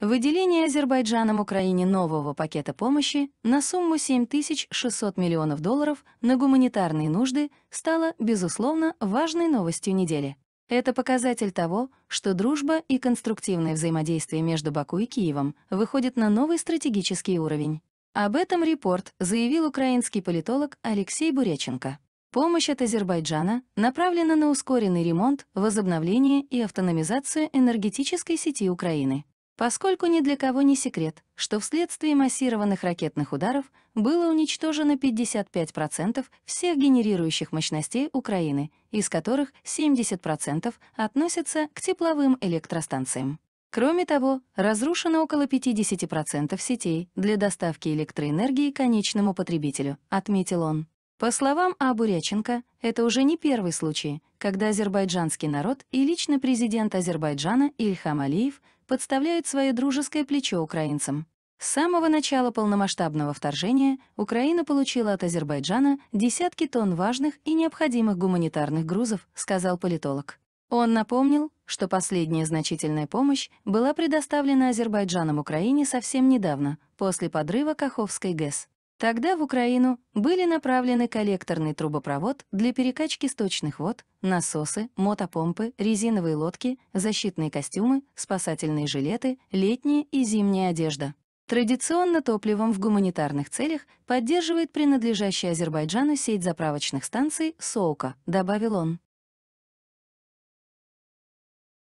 Выделение Азербайджаном Украине нового пакета помощи на сумму 7600 миллионов долларов на гуманитарные нужды стало, безусловно, важной новостью недели. Это показатель того, что дружба и конструктивное взаимодействие между Баку и Киевом выходят на новый стратегический уровень. Об этом репорт заявил украинский политолог Алексей Буреченко. Помощь от Азербайджана направлена на ускоренный ремонт, возобновление и автономизацию энергетической сети Украины. Поскольку ни для кого не секрет, что вследствие массированных ракетных ударов было уничтожено 55% всех генерирующих мощностей Украины, из которых 70% относятся к тепловым электростанциям. Кроме того, разрушено около 50% сетей для доставки электроэнергии конечному потребителю, отметил он. По словам Абуряченко, это уже не первый случай, когда азербайджанский народ и лично президент Азербайджана Ильхам Алиев подставляют свое дружеское плечо украинцам. С самого начала полномасштабного вторжения Украина получила от Азербайджана десятки тонн важных и необходимых гуманитарных грузов, сказал политолог. Он напомнил, что последняя значительная помощь была предоставлена Азербайджаном Украине совсем недавно, после подрыва Каховской ГЭС. Тогда в Украину были направлены коллекторный трубопровод для перекачки сточных вод, насосы, мотопомпы, резиновые лодки, защитные костюмы, спасательные жилеты, летняя и зимняя одежда. Традиционно топливом в гуманитарных целях поддерживает принадлежащая Азербайджану сеть заправочных станций «Соука», добавил он.